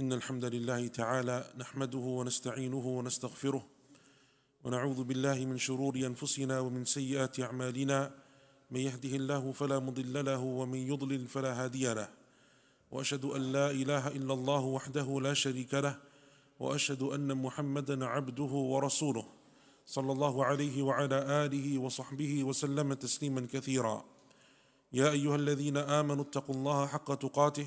إن الحمد لله تعالى نحمده ونستعينه ونستغفره ونعوذ بالله من شرور أنفسنا ومن سيئات أعمالنا من يهده الله فلا مضل له ومن يضلل فلا هادي له وأشهد أن لا إله إلا الله وحده لا شريك له وأشهد أن محمدا عبده ورسوله صلى الله عليه وعلى آله وصحبه وسلم تسليما كثيرا يا أيها الذين آمنوا اتقوا الله حق تقاته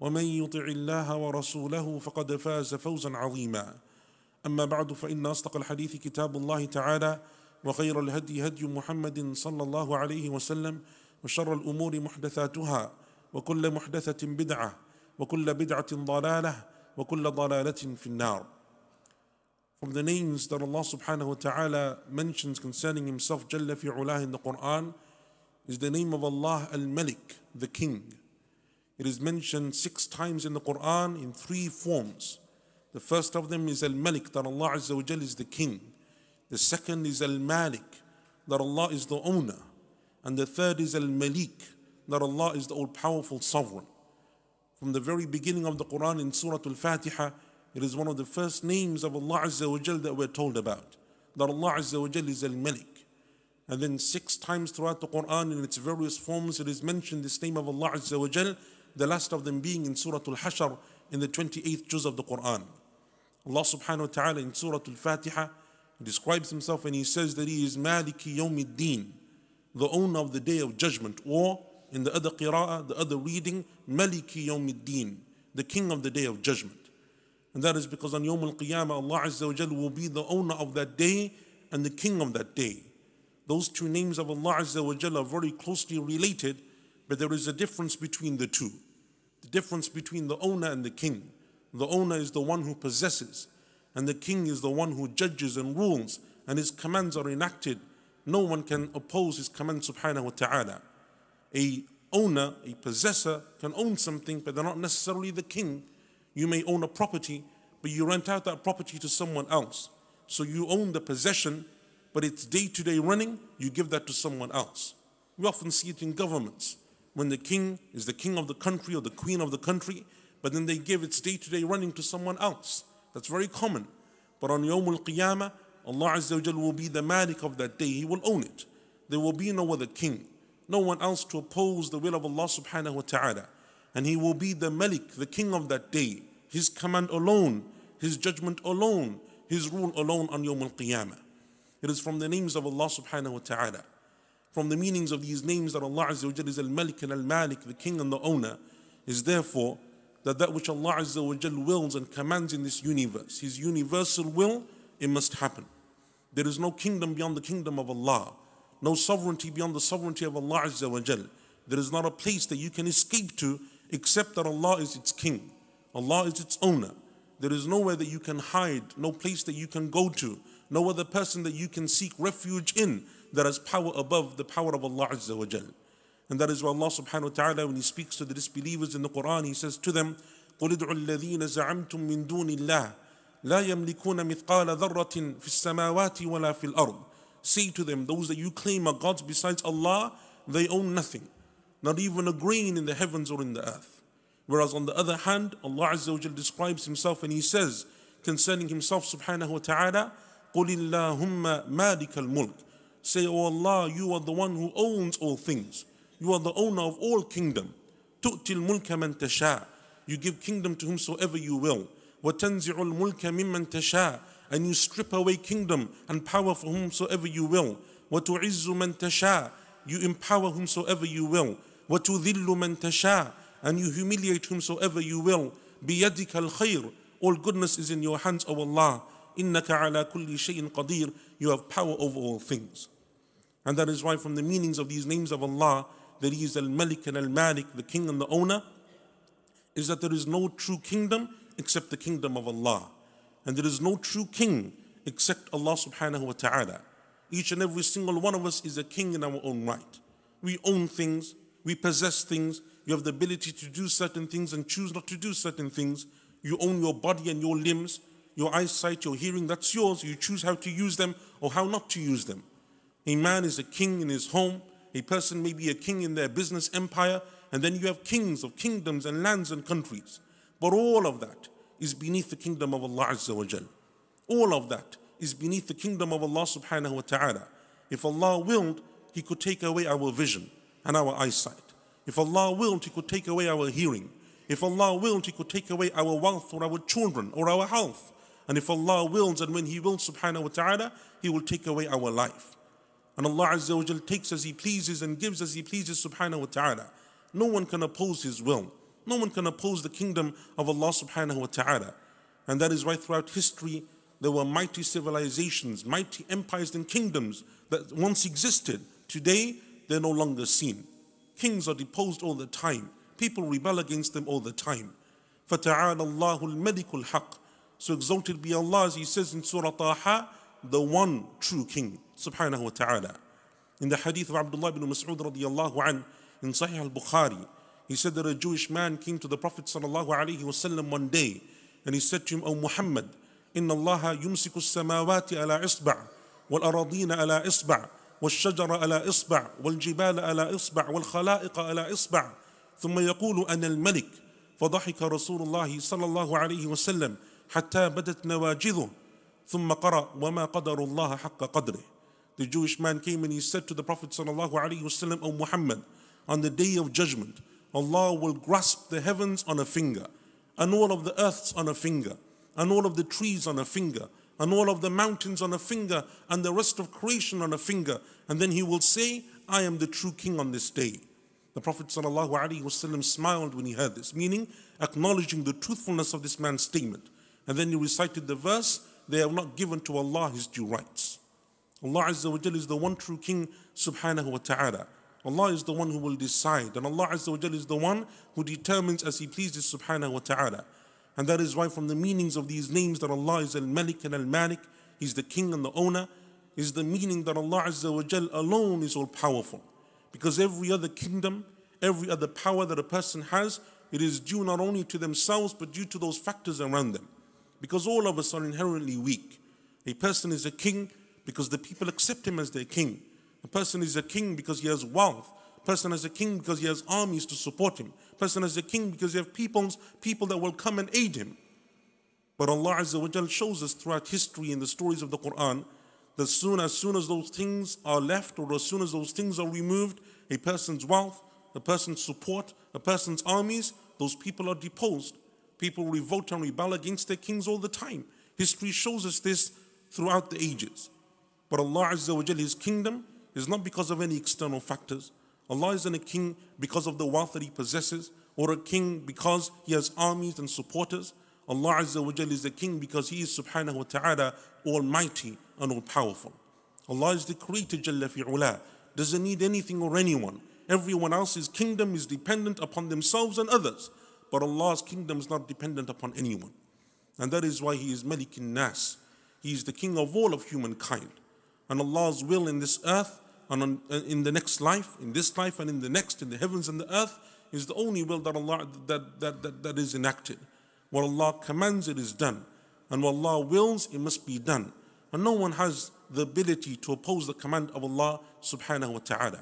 ومن يطع الله ورسوله فقد فاز فوزا عظيما اما بعد فان اصدق الحديث كتاب الله تعالى وخير الهدي هدي محمد صلى الله عليه وسلم وشر الامور محدثاتها وكل محدثه بدعه وكل بدعه ضلاله وكل ضلاله في النار From the names that Allah subhanahu wa ta'ala mentions concerning himself Jalla fi in the Quran is the name of Allah al-Malik, the King. It is mentioned six times in the Quran in three forms. The first of them is Al Malik, that Allah Azza wa is the king. The second is Al Malik, that Allah is the owner. And the third is Al Malik, that Allah is the all powerful sovereign. From the very beginning of the Quran in Surah Al Fatiha, it is one of the first names of Allah Azza wa Jal that we're told about. That Allah Azza wa Jal is Al Malik. And then six times throughout the Quran in its various forms, it is mentioned this name of Allah Azza wa Jalla the last of them being in Surah Al-Hashr in the 28th juz of the Quran. Allah subhanahu wa ta'ala in Surah Al-Fatiha describes himself and he says that he is Maliki Din, the owner of the day of judgment, or in the other qira'ah, the other reading, Maliki Yawmiddin, the king of the day of judgment. And that is because on Yawm al-Qiyamah, Allah Azza wa Jal will be the owner of that day and the king of that day. Those two names of Allah Azza wa Jal are very closely related, but there is a difference between the two difference between the owner and the king. The owner is the one who possesses, and the king is the one who judges and rules, and his commands are enacted. No one can oppose his command, subhanahu wa ta'ala. A owner, a possessor, can own something, but they're not necessarily the king. You may own a property, but you rent out that property to someone else. So you own the possession, but it's day to day running, you give that to someone else. We often see it in governments when the king is the king of the country or the queen of the country, but then they give its day to day running to someone else. That's very common. But on Yawm al Qiyamah, Allah Azza will be the Malik of that day, He will own it. There will be no other king, no one else to oppose the will of Allah subhanahu wa ta'ala. And He will be the Malik, the king of that day. His command alone, His judgment alone, His rule alone on Yawm al Qiyamah. It is from the names of Allah subhanahu wa ta'ala from the meanings of these names that Allah Azza wa is Al-Malik and Al-Malik, the King and the Owner, is therefore that that which Allah Azza wa wills and commands in this universe, His universal will, it must happen. There is no kingdom beyond the kingdom of Allah, no sovereignty beyond the sovereignty of Allah Azza wa There is not a place that you can escape to except that Allah is its King, Allah is its owner. There is nowhere that you can hide, no place that you can go to, no other person that you can seek refuge in that has power above the power of Allah Azza wa Jal. And that is why Allah subhanahu wa ta'ala, when He speaks to the disbelievers in the Quran, He says to them, قُلِ الَّذِينَ زَعَمْتُم مِّن دُونِ اللَّهِ لَا يَمْلِكُونَ مِثْقَالَ ذَرَّةٍ فِي السَّمَاوَاتِ وَلَا فِي الْأَرْضِ Say to them, those that you claim are gods besides Allah, they own nothing, not even a grain in the heavens or in the earth. Whereas on the other hand, Allah Azza wa describes Himself and He says concerning Himself subhanahu wa ta'ala, قُلِ اللَّهُمَّ مَالِكَ الْمُلْكِ Say, O Allah, you are the one who owns all things. You are the owner of all kingdom. تُؤْتِ الْمُلْكَ مَنْ تَشَاءُ You give kingdom to whomsoever you will. وَتَنْزِعُ الْمُلْكَ مِمَّنْ تَشَاءُ And you strip away kingdom and power for whomsoever you will. وَتُعِزُّ مَنْ تَشَاءُ You empower whomsoever you will. وَتُذِلُّ مَنْ تَشَاءُ and you humiliate whomsoever you will. بِيَدِكَ الْخَيْرُ All goodness is in your hands, O Allah. إِنَّكَ عَلَى كُلِّ شَيْءٍ قَدِيرٌ You have power over all things. And that is why from the meanings of these names of Allah, that He is Al-Malik and Al-Malik, the King and the Owner, is that there is no true kingdom except the kingdom of Allah. And there is no true king except Allah subhanahu wa ta'ala. Each and every single one of us is a king in our own right. We own things, we possess things, you have the ability to do certain things and choose not to do certain things. You own your body and your limbs, your eyesight, your hearing, that's yours. You choose how to use them or how not to use them. A man is a king in his home, a person may be a king in their business empire, and then you have kings of kingdoms and lands and countries. But all of that is beneath the kingdom of Allah Azza wa Jal. All of that is beneath the kingdom of Allah subhanahu wa ta'ala. If Allah willed, He could take away our vision and our eyesight. If Allah willed, He could take away our hearing. If Allah willed, He could take away our wealth or our children or our health. And if Allah wills and when He wills, subhanahu wa ta'ala, He will take away our life. And Allah Azza wa Jal takes as He pleases and gives as He pleases, subhanahu wa ta'ala. No one can oppose His will. No one can oppose the kingdom of Allah subhanahu wa ta'ala. And that is why throughout history there were mighty civilizations, mighty empires and kingdoms that once existed. Today they're no longer seen. Kings are deposed all the time. People rebel against them all the time. So exalted be Allah, as He says in Surah Taha, the one true King, subhanahu wa ta'ala. In the hadith of Abdullah ibn Mas'ud radiallahu an, in Sahih al-Bukhari, he said that a Jewish man came to the Prophet sallallahu alayhi wasallam one day, and he said to him, O Muhammad, إن الله يمسك السماوات على إصبع والأراضين على إصبع والشجر على إصبع والجبال على إصبع والخلائق على إصبع ثم يقول أنا الملك فضحك رسول الله صلى الله عليه وسلم حتى بدت نواجذه ثم قرأ وما قدر الله حق قدره The Jewish man came and he said to the Prophet صلى الله عليه وسلم أو محمد on the day of judgment Allah will grasp the heavens on a finger and all of the earths on a finger and all of the trees on a finger and all of the mountains on a finger and the rest of creation on a finger. And then he will say, I am the true king on this day. The Prophet ﷺ smiled when he heard this, meaning acknowledging the truthfulness of this man's statement. And then he recited the verse, they have not given to Allah his due rights. Allah Azza wa is the one true king, subhanahu wa ta'ala. Allah is the one who will decide, and Allah Azza wa Jal is the one who determines as He pleases, subhanahu wa ta'ala. And that is why from the meanings of these names that Allah is Al-Malik and Al-Malik, He's the King and the Owner, is the meaning that Allah Azza wa Jal alone is all powerful. Because every other kingdom, every other power that a person has, it is due not only to themselves but due to those factors around them. Because all of us are inherently weak. A person is a king because the people accept him as their king. A person is a king because he has wealth. A person is a king because he has armies to support him person as a king because you have peoples, people that will come and aid him. But Allah Azza wa Jal shows us throughout history in the stories of the Quran that soon as soon as those things are left or as soon as those things are removed, a person's wealth, a person's support, a person's armies, those people are deposed. People revolt and rebel against their kings all the time. History shows us this throughout the ages. But Allah Azza wa Jal, His kingdom is not because of any external factors. Allah isn't a king because of the wealth that he possesses or a king because he has armies and supporters. Allah Azza wa is the king because he is subhanahu wa ta'ala almighty and all powerful. Allah is the creator Jalla fi'ula, doesn't need anything or anyone. Everyone else's kingdom is dependent upon themselves and others. But Allah's kingdom is not dependent upon anyone. And that is why He is Malik Nas. He is the king of all of humankind. And Allah's will in this earth and on, uh, in the next life, in this life and in the next, in the heavens and the earth, is the only will that Allah that, that, that, that is enacted. What Allah commands, it is done. And what Allah wills, it must be done. And no one has the ability to oppose the command of Allah subhanahu wa ta'ala.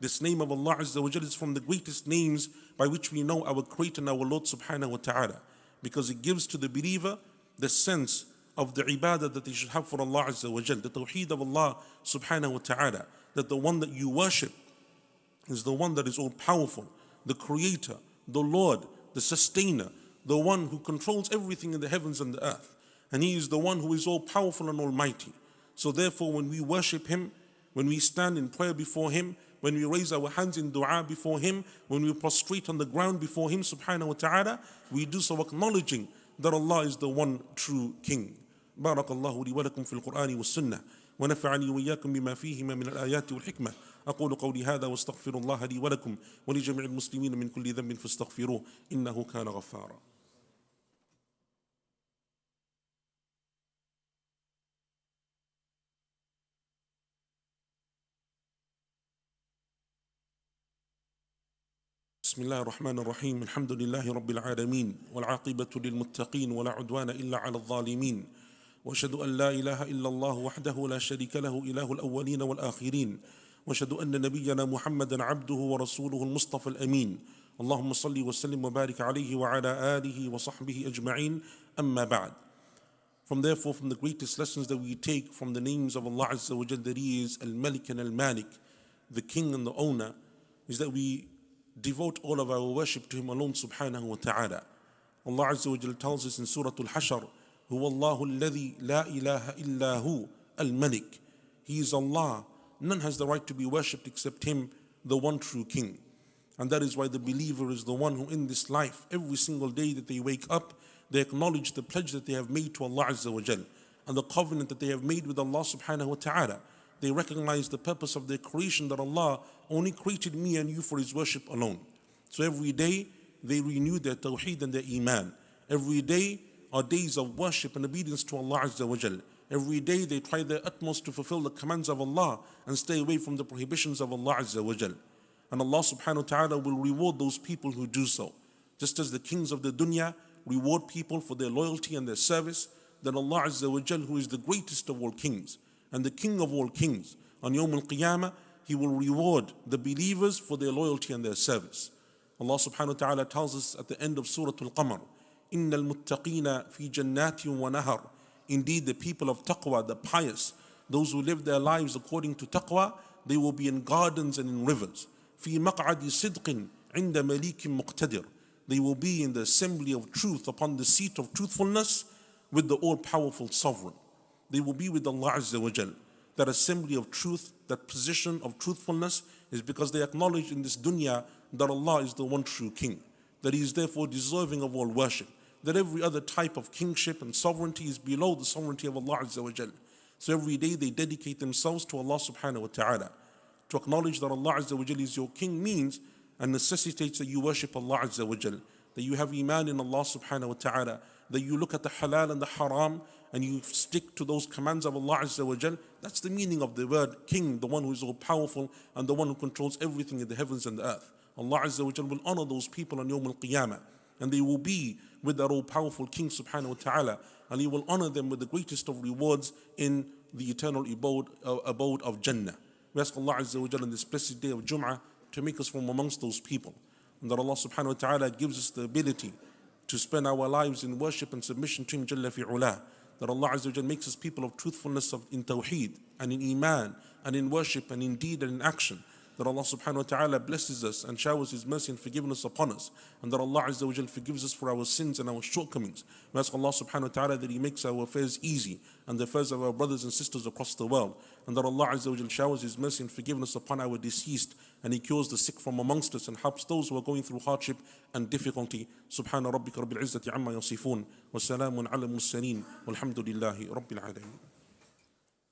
This name of Allah Azza wa is from the greatest names by which we know our Creator and our Lord subhanahu wa ta'ala. Because it gives to the believer the sense of the ibadah that they should have for Allah Azza wa Jal, the tawheed of Allah subhanahu wa ta'ala, that the one that you worship is the one that is all powerful, the creator, the Lord, the sustainer, the one who controls everything in the heavens and the earth. And he is the one who is all powerful and almighty. So therefore, when we worship him, when we stand in prayer before him, when we raise our hands in dua before him, when we prostrate on the ground before him, subhanahu wa ta'ala, we do so acknowledging that Allah is the one true king. بارك الله لي ولكم في القرآن والسنة ونفعني وإياكم بما فيهما من الآيات والحكمة أقول قولي هذا واستغفر الله لي ولكم ولجميع المسلمين من كل ذنب فاستغفروه إنه كان غفارا بسم الله الرحمن الرحيم الحمد لله رب العالمين والعاقبة للمتقين ولا عدوان إلا على الظالمين واشهد ان لا اله الا الله وحده لا شريك له اله الاولين والاخرين واشهد ان نبينا محمدا عبده ورسوله المصطفى الامين اللهم صل وسلم وبارك عليه وعلى اله وصحبه اجمعين اما بعد From therefore, from the greatest lessons that we take from the names of Allah Azza wa Jal, that He is Al-Malik and Al-Malik, the King and the Owner, is that we devote all of our worship to Him alone subhanahu wa ta'ala. Allah Azza wa Jal tells us in Surah Al-Hashr, هو الله الذي لا إله إلا هو الملك He is Allah None has the right to be worshipped except Him the one true King And that is why the believer is the one who in this life Every single day that they wake up They acknowledge the pledge that they have made to Allah Azza wa Jal And the covenant that they have made with Allah Subhanahu wa Ta'ala They recognize the purpose of their creation that Allah only created me and you for His worship alone So every day they renew their tawheed and their iman Every day are days of worship and obedience to Allah Azza wa Jal. Every day they try their utmost to fulfill the commands of Allah and stay away from the prohibitions of Allah Azza wa Jal. And Allah subhanahu wa ta'ala will reward those people who do so. Just as the kings of the dunya reward people for their loyalty and their service, then Allah Azza wa Jal, who is the greatest of all kings and the king of all kings, on Yawm al Qiyamah, He will reward the believers for their loyalty and their service. Allah subhanahu wa ta'ala tells us at the end of Surah Al Qamar, Indeed the people of taqwa, the pious, those who live their lives according to taqwa, they will be in gardens and in rivers. في مقعد صدق عند مليك مقتدر They will be in the assembly of truth upon the seat of truthfulness with the all-powerful sovereign. They will be with Allah Azza wa Jal. That assembly of truth, that position of truthfulness is because they acknowledge in this dunya that Allah is the one true king, that He is therefore deserving of all worship that every other type of kingship and sovereignty is below the sovereignty of Allah Azza wa Jal. So every day they dedicate themselves to Allah subhanahu wa ta'ala. To acknowledge that Allah Azza wa Jal is your king means and necessitates that you worship Allah Azza wa Jal, that you have iman in Allah subhanahu wa ta'ala, that you look at the halal and the haram and you stick to those commands of Allah Azza wa Jal. That's the meaning of the word king, the one who is all powerful and the one who controls everything in the heavens and the earth. Allah Azza wa Jal will honor those people on Yawm al Qiyamah and they will be with that all powerful King subhanahu wa ta'ala. And He will honor them with the greatest of rewards in the eternal abode, uh, abode of Jannah. We ask Allah Azza wa Jalla on this blessed day of Jum'ah to make us from amongst those people. And that Allah subhanahu wa ta'ala gives us the ability to spend our lives in worship and submission to Him Jalla fi'ula. That Allah Azza wa Jalla makes us people of truthfulness of, in tawheed and in iman and in worship and in deed and in action that Allah subhanahu wa ta'ala blesses us and showers His mercy and forgiveness upon us, and that Allah Azza wa forgives us for our sins and our shortcomings. We ask Allah subhanahu wa ta'ala that He makes our affairs easy and the affairs of our brothers and sisters across the world, and that Allah Azza wa showers His mercy and forgiveness upon our deceased, and He cures the sick from amongst us and helps those who are going through hardship and difficulty. Subhana rabbika rabbil izzati amma yasifun, wa salamun ala mursaleen, walhamdulillahi rabbil alameen